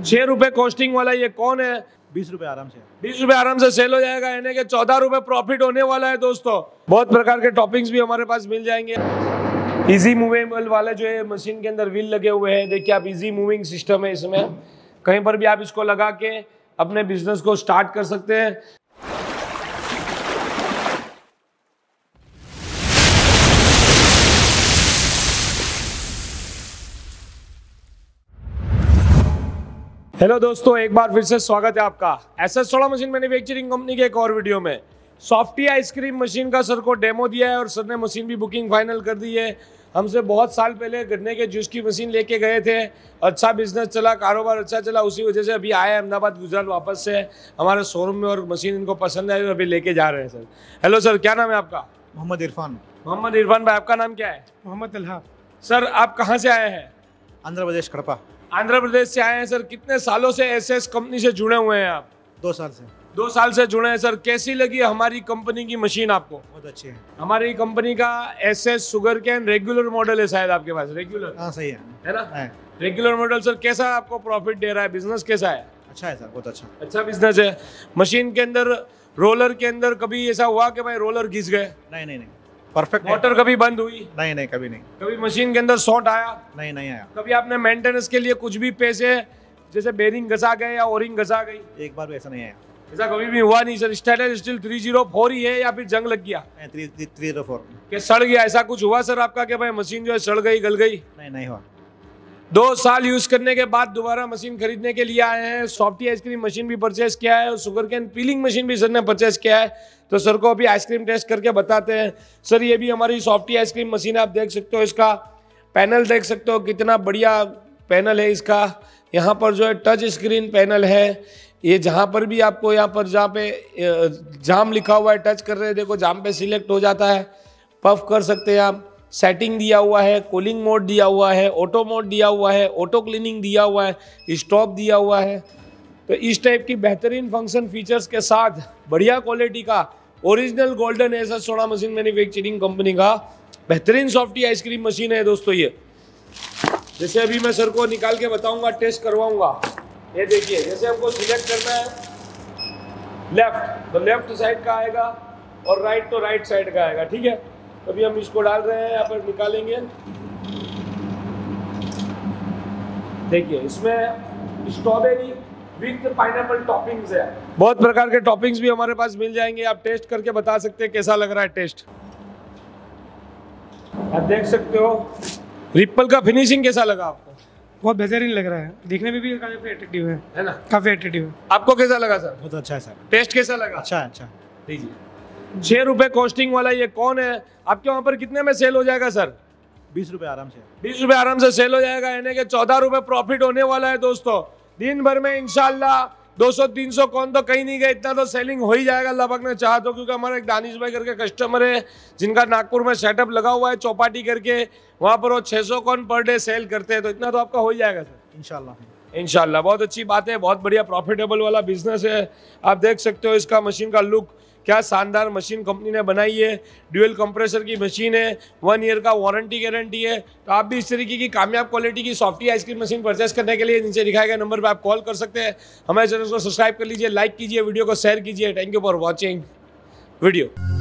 छह रुपए कॉस्टिंग वाला ये कौन है बीस रुपए आराम से बीस रुपए आराम से सेल हो जाएगा यानी कि चौदह रुपए प्रॉफिट होने वाला है दोस्तों बहुत प्रकार के टॉपिंग्स भी हमारे पास मिल जाएंगे इजी मूवेबल वाले जो है मशीन के अंदर व्हील लगे हुए हैं देखिए आप इजी मूविंग सिस्टम है इसमें कहीं पर भी आप इसको लगा के अपने बिजनेस को स्टार्ट कर सकते हैं हेलो दोस्तों एक बार फिर से स्वागत है आपका एस एस सोलह मशीन मैन्युफैक्चरिंग कंपनी के एक और वीडियो में सॉफ्टी आइसक्रीम मशीन का सर को डेमो दिया है और सर ने मशीन भी बुकिंग फाइनल कर दी है हमसे बहुत साल पहले गन्ने के जूस की मशीन लेके गए थे अच्छा बिजनेस चला कारोबार अच्छा चला उसी वजह से अभी आए अहमदाबाद गुजरात वापस से हमारे शोरूम में और मशीन इनको पसंद आई और अभी लेके जा रहे हैं सर हेलो सर क्या नाम है आपका मोहम्मद इरफान मोहम्मद इरफान भाई आपका नाम क्या है मोहम्मद सर आप कहाँ से आए हैं आंध्र प्रदेश कड़पा आंध्र प्रदेश से आए हैं सर कितने सालों से एस कंपनी से जुड़े हुए हैं आप दो साल से दो साल से जुड़े हैं सर कैसी लगी हमारी कंपनी की मशीन आपको बहुत अच्छी है हमारी कंपनी का S S sugar cane regular model है शायद आपके पास रेगुलर हाँ सही है है ना रेगुलर मॉडल सर कैसा आपको प्रॉफिट दे रहा है बिजनेस कैसा है अच्छा है सर बहुत अच्छा अच्छा बिजनेस है मशीन के अंदर रोलर के अंदर कभी ऐसा हुआ कि भाई रोलर घिस गए नहीं नहीं नहीं परफेक्ट मोटर कभी बंद हुई नहीं नहीं कभी नहीं कभी मशीन के अंदर शॉर्ट आया नहीं नहीं आया कभी आपने मेंटेनेंस के लिए कुछ भी पैसे जैसे बेरिंग घसा गए या ओरिंग घसा गई एक बार भी ऐसा नहीं आया ऐसा कभी भी हुआ नहीं sir status still three zero four ही है या फिर जंग लग गया थ्री जीरो फोर सड़ गया ऐसा कुछ हुआ सर आपका क्या भाई मशीन जो है सड़ गई गल गई नहीं नहीं हुआ दो साल यूज़ करने के बाद दोबारा मशीन खरीदने के लिए आए हैं सॉफ्टी आइसक्रीम मशीन भी परचेस किया है और शुगर कैन पीलिंग मशीन भी सर ने परचेस किया है तो सर को अभी आइसक्रीम टेस्ट करके बताते हैं सर ये भी हमारी सॉफ्टी आइसक्रीम मशीन आप देख सकते हो इसका पैनल देख सकते हो कितना बढ़िया पैनल है इसका यहाँ पर जो है टच स्क्रीन पैनल है ये जहाँ पर भी आपको यहाँ पर जहाँ पे जाम लिखा हुआ है टच कर रहे हैं देखो जाम पे सिलेक्ट हो जाता है पफ कर सकते हैं आप सेटिंग दिया हुआ है कूलिंग मोड दिया हुआ है ऑटो मोड दिया हुआ है ऑटो क्लीनिंग दिया हुआ है स्टॉप दिया हुआ है तो इस टाइप की बेहतरीन फंक्शन फीचर्स के साथ बढ़िया क्वालिटी का original golden S S Sona machine manufacturing company का बेहतरीन सॉफ्टी आइसक्रीम मशीन है दोस्तों ये जैसे अभी मैं सर को निकाल के बताऊंगा टेस्ट करवाऊंगा ये देखिए जैसे हमको सिलेक्ट करना है लेफ्ट तो लेफ्ट साइड का आएगा और राइट तो राइट साइड का आएगा ठीक है अभी हम इसको डाल रहे हैं यहाँ पर निकालेंगे देखिए इसमें स्ट्रॉबेरी विथ पाइनएप्पल टॉपिंग्स है बहुत प्रकार के टॉपिंग्स भी हमारे पास मिल जाएंगे आप टेस्ट करके बता सकते हैं कैसा लग रहा है टेस्ट आप देख सकते हो रिप्पल का फिनिशिंग कैसा लगा आपको बहुत बेहतरीन लग रहा है देखने में भी काफी एट्रेक्टिव है है ना काफी एट्रेक्टिव है आपको कैसा लगा सर बहुत अच्छा है सर टेस्ट कैसा लगा अच्छा अच्छा दीजिए छः रुपये कॉस्टिंग वाला ये कौन है आपके वहाँ पर कितने में सेल हो जाएगा सर बीस रुपये आराम से बीस रुपये आराम से सेल हो जाएगा यानी कि चौदह रुपये प्रॉफिट होने वाला है दोस्तों दिन भर में इनशाला 200 300 कौन तो कहीं नहीं गए इतना तो सेलिंग हो ही जाएगा लबक ने चाह तो क्योंकि हमारा एक दानिश भाई करके कस्टमर है जिनका नागपुर में सेटअप लगा हुआ है चौपाटी करके वहाँ पर वो 600 कौन पर डे सेल करते हैं तो इतना तो आपका हो ही जाएगा सर इनशाला इनशाला बहुत अच्छी बात है बहुत बढ़िया प्रॉफिटेबल वाला बिजनेस है आप देख सकते हो इसका मशीन का लुक क्या शानदार मशीन कंपनी ने बनाई है ड्यूल कंप्रेसर की मशीन है वन ईयर का वारंटी गारंटी है तो आप भी इस तरीके की कामयाब क्वालिटी की सॉफ्टी आइसक्रीम मशीन परचेस करने के लिए नीचे दिखाए गए नंबर पर आप कॉल कर सकते हैं हमारे चैनल को सब्सक्राइब कर लीजिए लाइक कीजिए वीडियो को शेयर कीजिए thank you for watching video